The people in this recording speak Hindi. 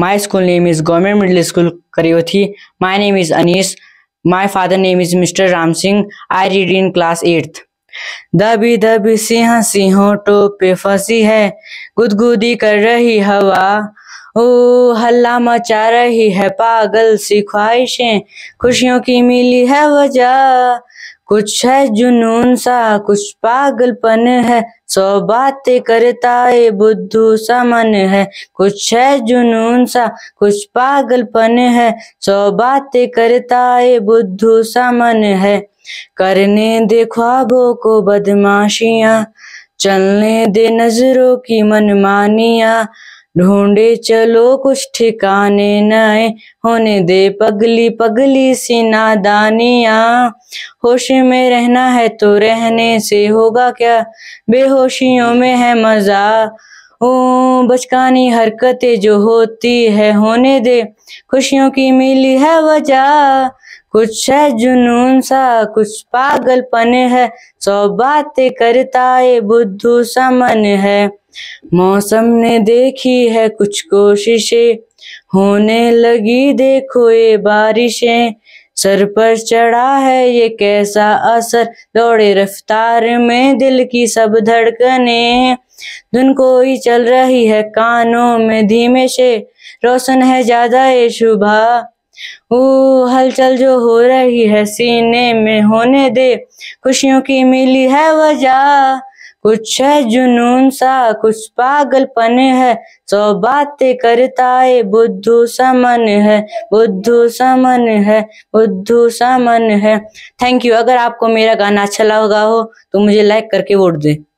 my school name is government middle school Kariyothi my name is Anis my father name is mister Ram Singh I read in class eighth दबी दबी सिंह सिंह टोप पे फंसी है गुदगुदी कर रही हवा ओ हल्ला मचा रही है पागल सी ख्वाहिशें खुशियों की मिली है वजह कुछ है जुनून सा कुछ पागलपन है सौ बातें करता है बुद्धू सा मन है कुछ है जुनून सा कुछ पागलपन है सौ बातें करता है बुद्धू सा मन है करने दे ख्वाबों को बदमाशियां चलने दे नजरों की मनमानियां ढूंढे चलो कुछ ठिकाने नए होने दे पगली पगली सी नादानिया होश में रहना है तो रहने से होगा क्या बेहोशियों में है मजा ओ बचकानी हरकतें जो होती है होने दे खुशियों की मिली है वजह कुछ है जुनून सा कुछ पागलपन है सौ बातें करता है बुद्धू समन है मौसम ने देखी है कुछ कोशिशें होने लगी देखो ये बारिशें सर पर चढ़ा है ये कैसा असर दौड़े रफ्तार में दिल की सब धड़कने धुन कोई चल रही है कानों में धीमे से रोशन है ज्यादा ये शुभा ओ हलचल जो हो रही है सीने में होने दे खुशियों की मिली है वजह कुछ है जुनून सा कुछ पागलपन है सौ बातें करता है बुद्धू समन है बुद्धू समन है बुद्धू समन है थैंक यू अगर आपको मेरा गाना अच्छा लगा हो तो मुझे लाइक करके वोट दे